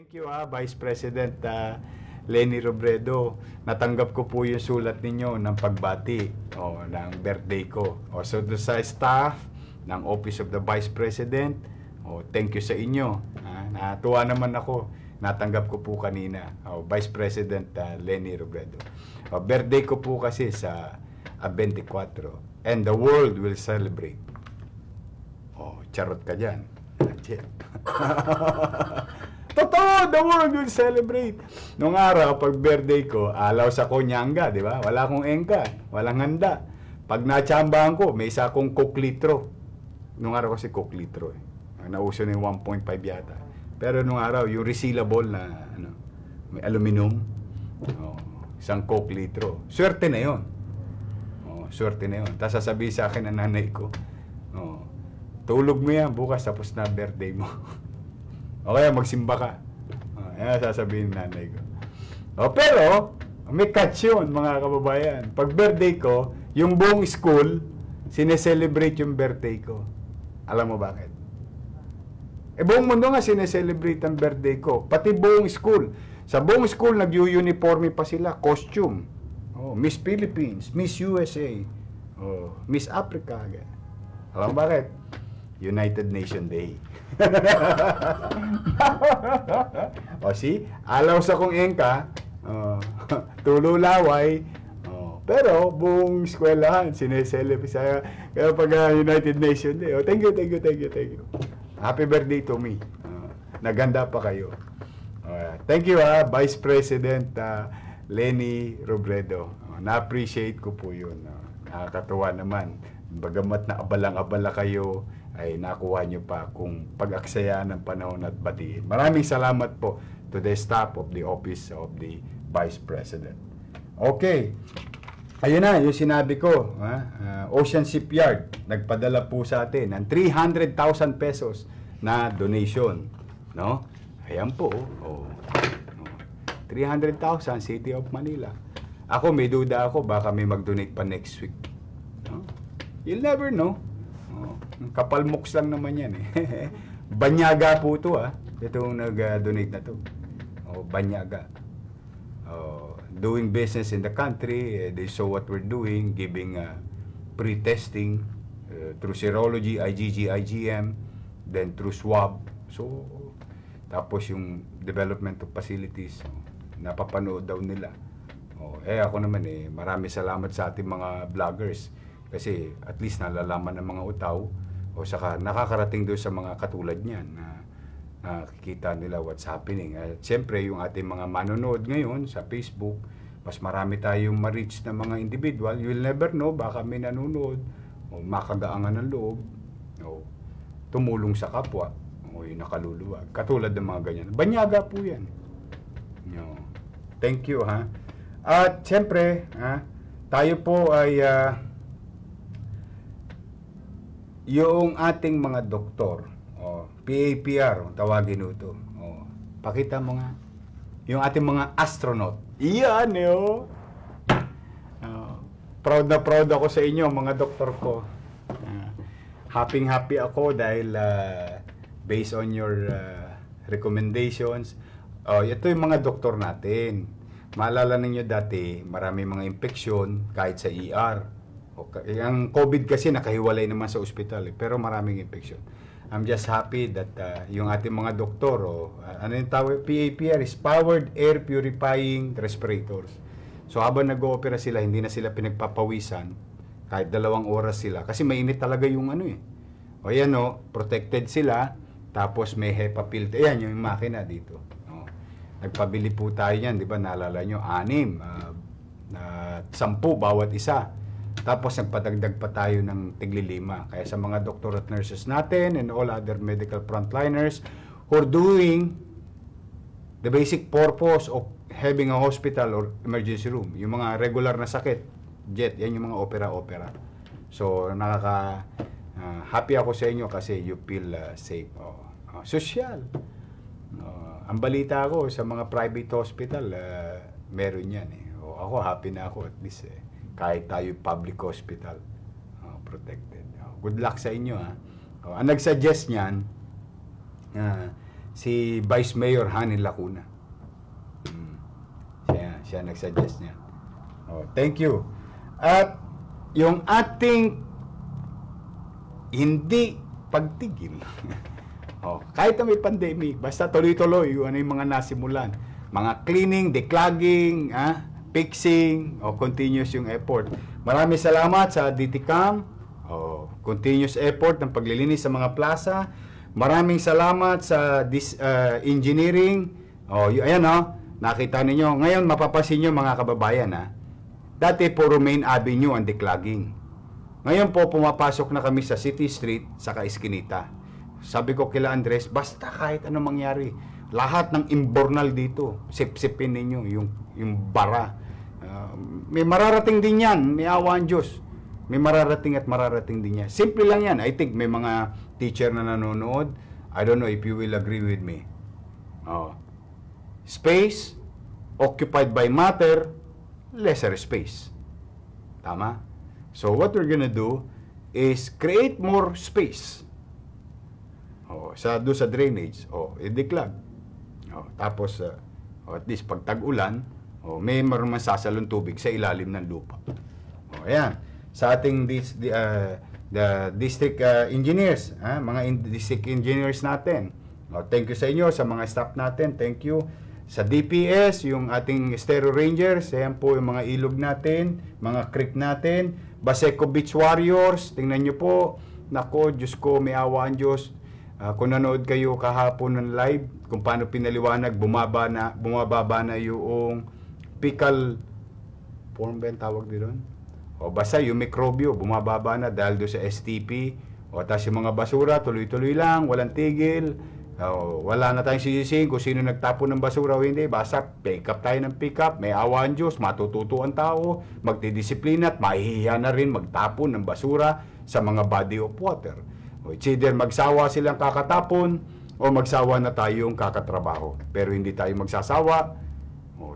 Thank you, ah, Vice President ah, Lenny Robredo. Natanggap ko po yung sulat ninyo ng pagbati o ng birthday ko. O, so, do sa staff ng Office of the Vice President, o, thank you sa inyo. Ah, natuwa naman ako. Natanggap ko po kanina, o, Vice President ah, Lenny Robredo. O, birthday ko po kasi sa ah, 24 and the world will celebrate. O, charot ka dyan. That's it. Totoo, the world will celebrate. Nung araw, pag birthday ko, alaw sa konyanga, di ba? Wala akong engka, walang handa. Pag nachambahan ko, may isa akong coke litro. Nung araw kasi coke litro eh. Nauso na yung 1.5 yata. Pero nung araw, yung resealable na ano, may aluminum, oh, isang coke litro. Swerte na yon. Oh, swerte na yon. Tapos sasabihin sa akin ang nanay ko, oh, tulog mo yan bukas tapos na birthday mo. O kaya magsimba ka. Uh, yan ang sasabihin ng nanay ko. O, pero, may catch yun, mga kababayan. Pag birthday ko, yung buong school, sineselebrate yung birthday ko. Alam mo bakit? E buong mundo nga sineselebrate ang birthday ko. Pati buong school. Sa buong school, nag-uniforme pa sila. Costume. Oh, Miss Philippines, Miss USA, oh, Miss Africa. Alam bakit? United Nation Day. o si, alaw sa kong engka, uh, tululaway, uh, pero buong eskwelahan, sineseleb sa kaya pag uh, United Nation Day. Oh, thank you, thank you, thank you, thank you. Happy birthday to me. Uh, naganda pa kayo. Uh, thank you ha, uh, Vice President uh, Lenny Robredo. Uh, na-appreciate ko po yun. Uh, nakakatuwa naman. Bagamat na abalang-abala kayo, ay nakuha nyo pa kung pag-aksaya ng panahon at batiin. Maraming salamat po to the staff of the office of the Vice President. Okay, ayun na yung sinabi ko. Ha? Uh, Ocean Shipyard, nagpadala po sa atin ng 300,000 pesos na donation. No? Ayan po. Oh. 300,000 City of Manila. Ako may duda ako baka may mag-donate pa next week. No? You'll never know. Kapalmoks lang naman yan eh. banyaga po ito ah. Itong nag-donate na to. Oh, banyaga. Oh, doing business in the country, eh, they saw what we're doing, giving uh, ah, pre-testing uh, eh, through serology, IgG, IgM, then through swab. So, tapos yung development of facilities, oh, napapanood daw nila. Oh, eh ako naman eh, Maraming salamat sa ating mga vloggers kasi at least nalalaman ng mga utaw o saka nakakarating doon sa mga katulad niyan na nakikita nila what's happening. At siyempre, yung ating mga manonood ngayon sa Facebook, mas marami tayong ma-reach na mga individual. You'll never know, baka may nanonood o makagaangan ng loob o tumulong sa kapwa o yung nakaluluwa. Katulad ng mga ganyan. Banyaga po yan. No. Thank you, ha? At siyempre, ha, tayo po ay... Uh, yung ating mga doktor, o PAPR, tawagin ito. O, pakita mo nga. Yung ating mga astronaut. Iyan, yo. Uh, proud na proud ako sa inyo, mga doktor ko. Uh, happy-happy ako dahil uh, based on your uh, recommendations, oh, ito yung mga doktor natin. Maalala ninyo dati, marami mga infection kahit sa ER Okay. Eh, ang COVID kasi nakahiwalay naman sa ospital eh, pero maraming infection. I'm just happy that uh, yung ating mga doktor o oh, uh, ano yung tawag PAPR is powered air purifying respirators. So habang nag-oopera sila, hindi na sila pinagpapawisan kahit dalawang oras sila kasi mainit talaga yung ano eh. O yan oh, protected sila tapos may HEPA filter. Ayan yung makina dito. Oh. Nagpabili po tayo yan, di ba? Naalala nyo, anim, uh, uh, sampu bawat isa. Tapos nagpadagdag pa tayo ng tiglilima. Kaya sa mga doctor at nurses natin and all other medical frontliners who are doing the basic purpose of having a hospital or emergency room. Yung mga regular na sakit, jet, yan yung mga opera-opera. So, nakaka uh, happy ako sa inyo kasi you feel uh, safe. Oh, oh, social. Uh, oh, ang balita ko sa mga private hospital, uh, meron yan eh. Oh, ako happy na ako at least eh kahit tayo public hospital, uh, protected. Uh, good luck sa inyo ha. Uh, oh, ang nagsuggest niyan, uh, si Vice Mayor Hanin Lacuna. Mm. Siya, siya nagsuggest niya. Oh, thank you. At yung ating hindi pagtigil. oh, kahit na may pandemic, basta tuloy-tuloy yung ano yung mga nasimulan. Mga cleaning, declogging, ah, fixing o continuous yung effort. Maraming salamat sa DTCAM o continuous effort ng paglilinis sa mga plaza. Maraming salamat sa this, uh, ah, engineering. O, ayan o, nakita ninyo. Ngayon, mapapasin nyo mga kababayan ha. Dati puro main avenue ang declogging. Ngayon po, pumapasok na kami sa City Street, saka Eskinita. Sabi ko kila Andres, basta kahit anong mangyari, lahat ng imbornal dito, sipsipin ninyo yung, yung bara may mararating din yan, may awa ang Diyos. May mararating at mararating din yan. Simple lang yan. I think may mga teacher na nanonood. I don't know if you will agree with me. Oh. Space occupied by matter, lesser space. Tama? So what we're gonna do is create more space. Oh, sa do sa drainage, oh, i-declog. Oh, tapos uh, oh, at least pag tag-ulan, o, oh, may marumang sasalong tubig sa ilalim ng lupa. O, oh, ayan. Sa ating dis, di, uh, the district uh, engineers, ha? Ah, mga in district engineers natin. O, oh, thank you sa inyo, sa mga staff natin. Thank you. Sa DPS, yung ating Stereo Rangers, ayan po yung mga ilog natin, mga creek natin. Baseco Beach Warriors, tingnan nyo po. Nako, Diyos ko, may awaan Diyos. Uh, kung nanood kayo kahapon ng live, kung paano pinaliwanag, bumaba na, bumababa na yung apical form ba yung tawag din doon? O basta yung mikrobyo, bumababa na dahil doon sa STP. O tas yung mga basura, tuloy-tuloy lang, walang tigil. O, wala na tayong sisisihin kung sino nagtapon ng basura o hindi. Basta pick up tayo ng pick up, may awan Diyos, matututo ang tao, magdidisiplina at mahihiya na rin magtapon ng basura sa mga body of water. O, it's either magsawa silang kakatapon o magsawa na tayong kakatrabaho. Pero hindi tayo magsasawa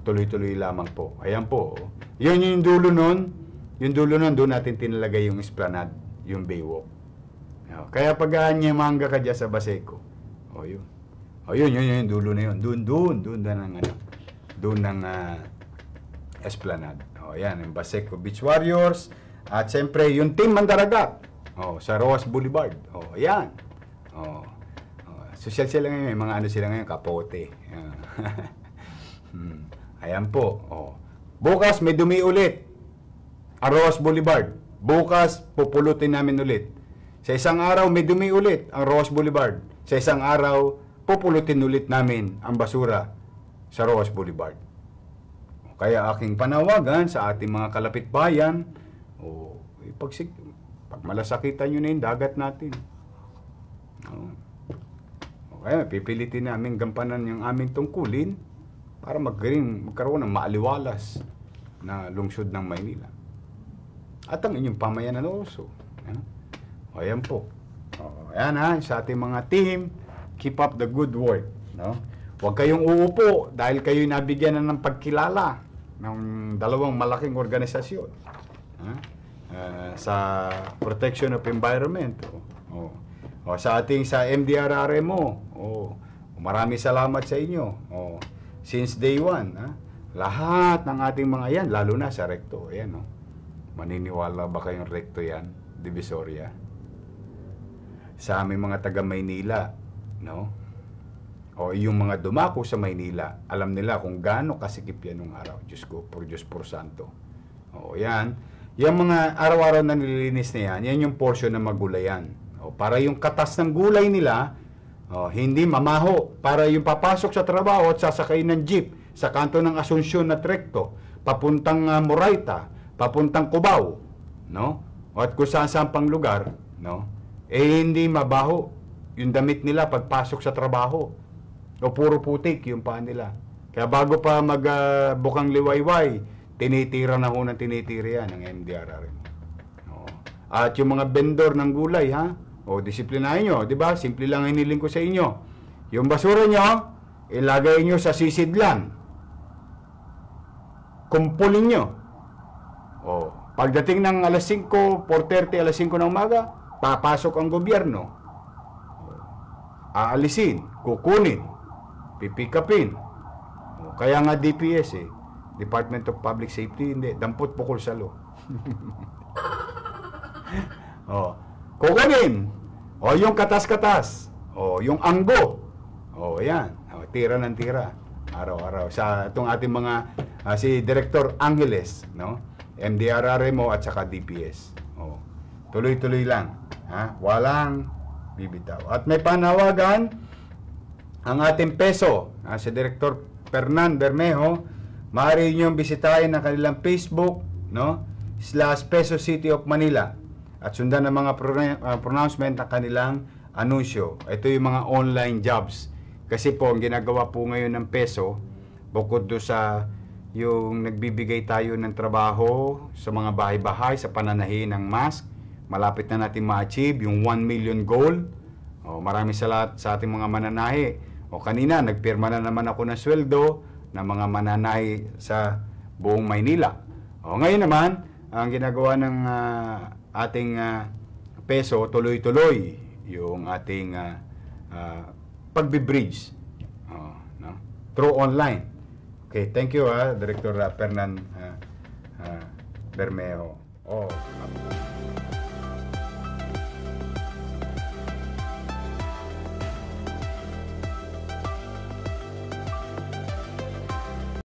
tuloy-tuloy lamang po. Ayan po. Oh. Yun yung dulo nun. Yung dulo nun, doon natin tinalagay yung esplanade, yung baywalk. Oh, kaya pag niya mangga ka dyan sa Baseco. O oh, yun. O oh, yun, yun, yun, yung dulo na yun. Doon, doon, doon na ng ano. Doon ng uh, esplanade. O oh, yan, yung Baseco Beach Warriors. At siyempre, yung Team Mandaragat. O, oh, sa Roas Boulevard. O, oh, yan. O, oh, oh, social sila ngayon. Mga ano sila ngayon, kapote. hmm. Ayan po. Oh. Bukas may dumi ulit. Arroas Boulevard. Bukas pupulutin namin ulit. Sa isang araw may dumi ulit ang Roas Boulevard. Sa isang araw pupulutin ulit namin ang basura sa Roas Boulevard. Kaya aking panawagan sa ating mga kalapit bayan, o oh, ipagsik, pag malasakitan nyo na yung dagat natin. Oh. Okay, pipilitin namin gampanan yung aming tungkulin para magkaroon, magkaroon ng maaliwalas na lungsod ng Maynila. At ang inyong pamayanan also. Ayan, o, ayan po. O, ayan ha, sa ating mga team, keep up the good work. No? Huwag kayong uupo dahil kayo nabigyan na ng pagkilala ng dalawang malaking organisasyon. Ha? Uh, sa protection of environment. O, o, o sa ating sa MDRRMO. O, marami salamat sa inyo. O, Since day one, ha? lahat ng ating mga yan, lalo na sa recto, ayan, no? Maniniwala ba kayong recto yan, Divisoria? Sa aming mga taga Maynila, no? O yung mga dumako sa Maynila, alam nila kung gaano kasikip yan nung araw. Diyos ko, por Diyos por santo. O yan, yung mga araw-araw na nililinis na yan, yan yung portion na magulayan. O, para yung katas ng gulay nila, Oh, hindi mamaho para yung papasok sa trabaho at sasakay ng jeep sa kanto ng Asunsyon na trekto, papuntang uh, Moraita, papuntang Cubao, no? At kung saan saan pang lugar, no? Eh hindi mabaho yung damit nila pagpasok sa trabaho. O puro putik yung paa nila. Kaya bago pa magbukang ah, uh, liwayway, tinitira na ho ng tinitira yan ng MDRR. No? At yung mga vendor ng gulay, ha? O, disiplinahin nyo, di ba? Simple lang hiniling ko sa inyo. Yung basura nyo, ilagay nyo sa sisidlan. Kumpulin nyo. O, pagdating ng alas 5, 4.30, alas 5 ng umaga, papasok ang gobyerno. Aalisin, kukunin, pipikapin. kaya nga DPS eh, Department of Public Safety, hindi, dampot pukol sa lo. o, kukunin. O yung katas-katas. O yung anggo. O yan. O, tira ng tira. Araw-araw. Sa itong ating mga, uh, si Director Angeles, no? MDRRMO at saka DPS. O. Tuloy-tuloy lang. Ha? Walang bibitaw. At may panawagan ang ating peso. Uh, si Director Fernan Bermejo, maaari niyong bisitahin ang kanilang Facebook, no? Slash Peso City of Manila at sundan ng mga ah, pronouncement ng kanilang anunsyo. Ito yung mga online jobs. Kasi po, ang ginagawa po ngayon ng peso, bukod do sa yung nagbibigay tayo ng trabaho sa mga bahay-bahay, sa pananahin ng mask, malapit na natin ma-achieve yung 1 million goal. O, marami sa lahat sa ating mga mananahi. O kanina, nagpirma na naman ako ng sweldo ng mga mananahi sa buong Maynila. O ngayon naman, ang ginagawa ng uh, ating uh, peso tuloy-tuloy yung ating uh, uh, pagbibridge oh, no? through online. Okay, thank you ha, Director uh, Fernan uh, uh, Bermejo. Oh,